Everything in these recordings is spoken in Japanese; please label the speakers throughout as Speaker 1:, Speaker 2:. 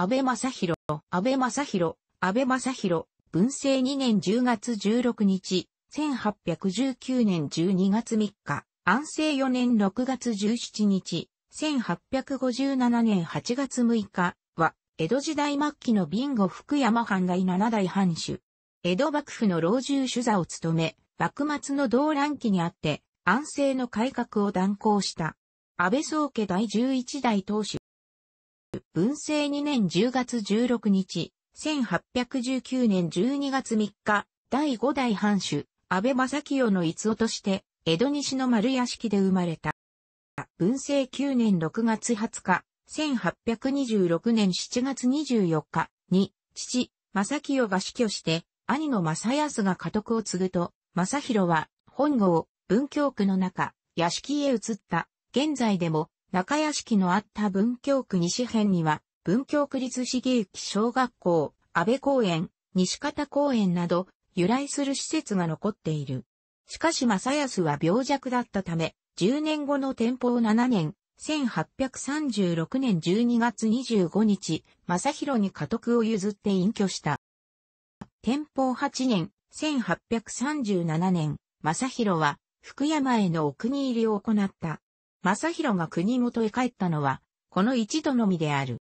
Speaker 1: 安倍正宏、安倍正宏、安倍正宏、文政2年10月16日、1819年12月3日、安政4年6月17日、1857年8月6日は、江戸時代末期のビンゴ福山藩第七代藩主。江戸幕府の老中主座を務め、幕末の動乱期にあって、安政の改革を断行した。安倍宗家第11代当主文政2年10月16日、1819年12月3日、第5代藩主、安倍正清の逸夫として、江戸西の丸屋敷で生まれた。文政9年6月20日、1826年7月24日に、父、正清が死去して、兄の正康が家督を継ぐと、正弘は、本郷、文京区の中、屋敷へ移った、現在でも、中屋敷のあった文京区西辺には、文京区立茂駅小学校、安倍公園、西方公園など、由来する施設が残っている。しかし正康は病弱だったため、10年後の天保7年、1836年12月25日、正宏に家督を譲って隠居した。天保8年、1837年、正宏は福山へのお国入りを行った。正宏が国元へ帰ったのは、この一度のみである。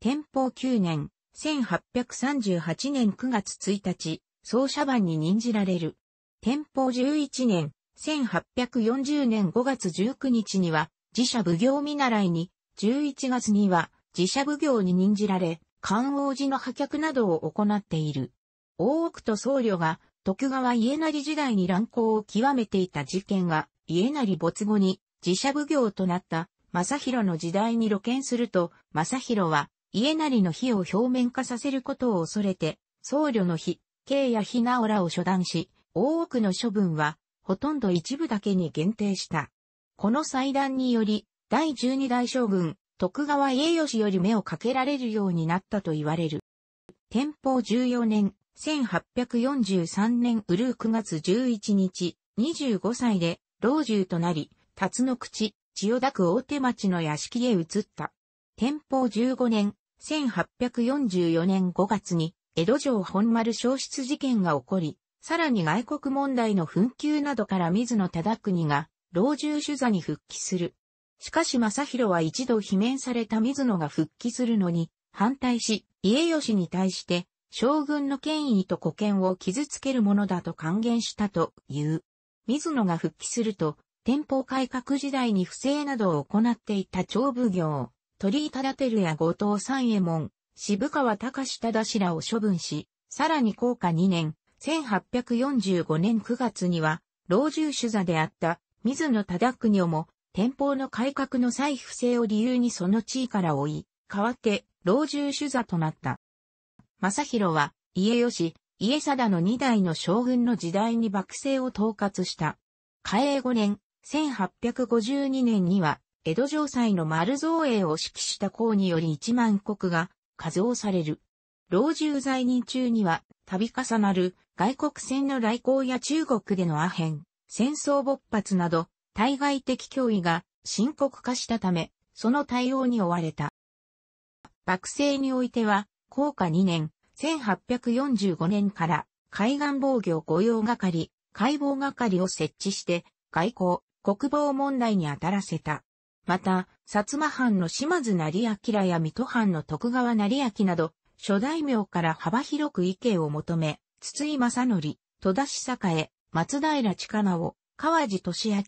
Speaker 1: 天保9年、1838年9月1日、総社番に任じられる。天保11年、1840年5月19日には、自社奉行見習いに、11月には、自社奉行に任じられ、関王寺の破却などを行っている。大奥と僧侶が、徳川家成時代に乱行を極めていた事件が、家成没後に、自社奉行となった正弘の時代に露見すると、正弘は家なりの火を表面化させることを恐れて、僧侶の火、慶や非直らを処断し、大奥の処分は、ほとんど一部だけに限定した。この祭壇により、第十二代将軍、徳川家吉より目をかけられるようになったと言われる。天保十四年、1843年ウルー9月11日、25歳で老中となり、辰の口、千代田区大手町の屋敷へ移った。天保15年、1844年5月に、江戸城本丸消失事件が起こり、さらに外国問題の紛糾などから水野忠国が、老中主座に復帰する。しかし正宏は一度罷免された水野が復帰するのに、反対し、家吉に対して、将軍の権威と古権を傷つけるものだと還元したという。水野が復帰すると、店舗改革時代に不正などを行っていた長奉行、鳥居忠輝や後藤三右衛門、渋川隆忠氏らを処分し、さらに降下2年、1845年9月には、老中主座であった水野忠国も、店舗の改革の再不正を理由にその地位から追い、代わって老中主座となった。正宏は、家吉、家貞の2代の将軍の時代に幕政を統括した。嘉永年、1852年には、江戸城塞の丸造営を指揮した公により1万国が加増される。老中在任中には、度重なる外国船の来航や中国でのアヘン、戦争勃発など、対外的脅威が深刻化したため、その対応に追われた。幕政においては、降下2年、1845年から海岸防御御用係、海防係を設置して、外交、国防問題に当たらせた。また、薩摩藩の島津成明や水戸藩の徳川成明など、諸大名から幅広く意見を求め、筒井正則、戸田市栄、松平近直、川地俊明、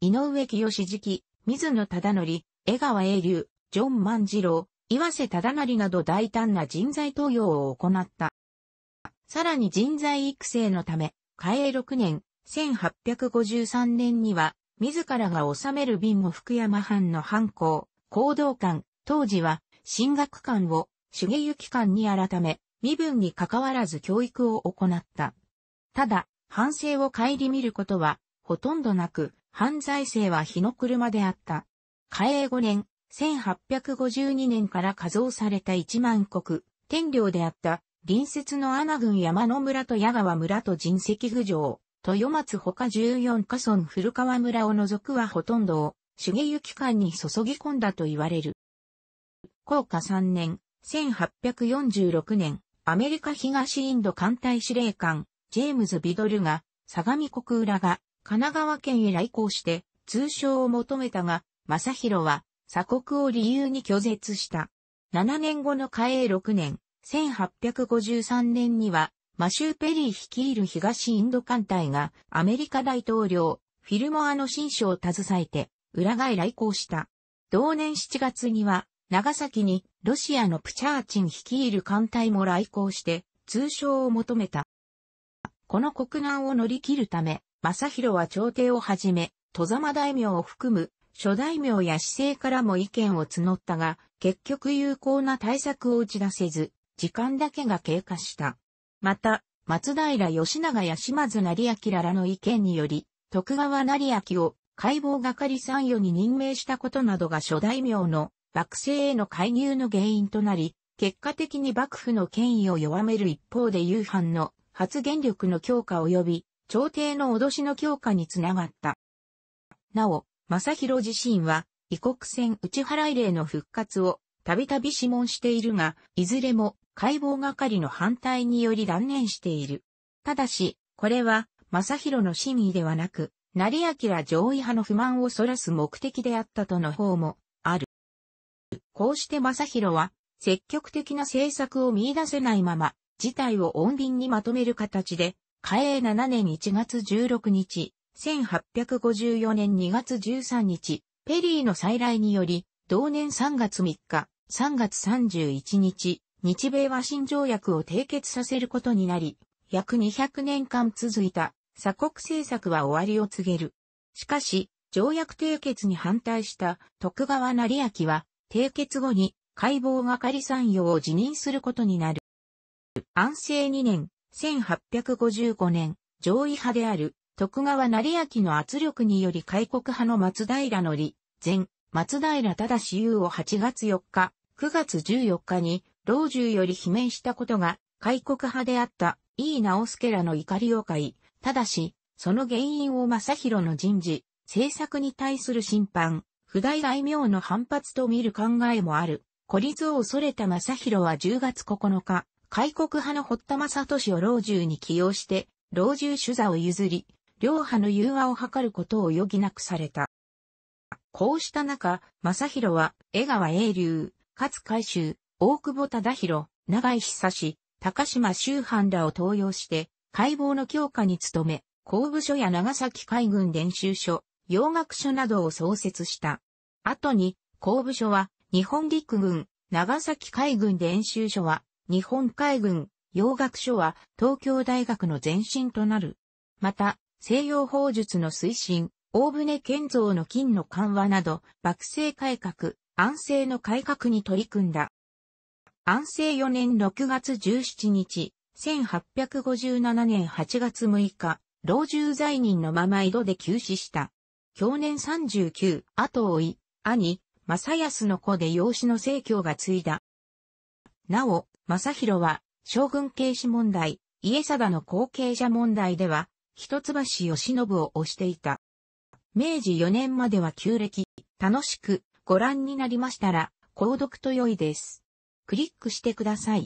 Speaker 1: 井上清敷、期、水野忠則、江川英流、ジョン万次郎、岩瀬忠成など大胆な人材登用を行った。さらに人材育成のため、嘉永6年、1853年には、自らが治める瓶も福山藩の藩校、行動官、当時は、進学官を、主義行官に改め、身分に関わらず教育を行った。ただ、反省を顧みることは、ほとんどなく、犯罪性は日の車であった。嘉永5年、1852年から加増された一万国、天領であった、隣接の穴郡山の村と矢川村と人石浮上、豊松他14カ村古川村を除くはほとんどを、茂行関に注ぎ込んだと言われる。高下3年、1846年、アメリカ東インド艦隊司令官、ジェームズ・ビドルが、相模国浦が、神奈川県へ来航して、通称を求めたが、正宏は、鎖国を理由に拒絶した。7年後の嘉英6年、1853年には、マシュー・ペリー率いる東インド艦隊がアメリカ大統領、フィルモアの新書を携えて、裏返来航した。同年7月には、長崎にロシアのプチャーチン率いる艦隊も来航して、通称を求めた。この国難を乗り切るため、正宏は朝廷をはじめ、戸様大名を含む諸大名や市政からも意見を募ったが、結局有効な対策を打ち出せず、時間だけが経過した。また、松平義長や島津成明ららの意見により、徳川成明を解剖係参与に任命したことなどが諸大名の幕政への介入の原因となり、結果的に幕府の権威を弱める一方で夕飯の発言力の強化及び朝廷の脅しの強化につながった。なお、正弘自身は異国船打払令の復活をたびたび諮問しているが、いずれも解剖係の反対により断念している。ただし、これは、正宏の真意ではなく、成明上位派の不満を逸らす目的であったとの方も、ある。こうして正宏は、積極的な政策を見出せないまま、事態を穏便にまとめる形で、嘉永7年1月16日、1854年2月13日、ペリーの再来により、同年3月3日、3月31日、日米和親条約を締結させることになり、約200年間続いた鎖国政策は終わりを告げる。しかし、条約締結に反対した徳川成明は、締結後に解剖係参与を辞任することになる。安政2年、1855年、上位派である徳川成明の圧力により開国派の松平則、前、松平忠雄優を8月4日、9月14日に老中より罷免したことが、開国派であった、井伊直助らの怒りを買い、ただし、その原因を正弘の人事、政策に対する審判、不大大名の反発と見る考えもある。孤立を恐れた正弘は10月9日、開国派の堀田正俊を老中に起用して、老中主座を譲り、両派の融和を図ることを余儀なくされた。こうした中、正弘は、江川英流、勝海舟、大久保忠宏、長井久志、高島周藩らを登用して、解剖の強化に努め、工部署や長崎海軍練習所、洋学所などを創設した。後に、工部署は、日本陸軍、長崎海軍練習所は、日本海軍、洋学所は、東京大学の前身となる。また、西洋法術の推進、大船建造の金の緩和など、幕政改革、安政の改革に取り組んだ。安政4年6月17日、1857年8月6日、老中在任のまま井戸で急死した。去年39、後追い、兄、正康の子で養子の生協が継いだ。なお、正宏は、将軍継子問題、家定の後継者問題では、一橋義信を推していた。明治4年までは旧暦、楽しくご覧になりましたら、購読と良いです。クリックしてください。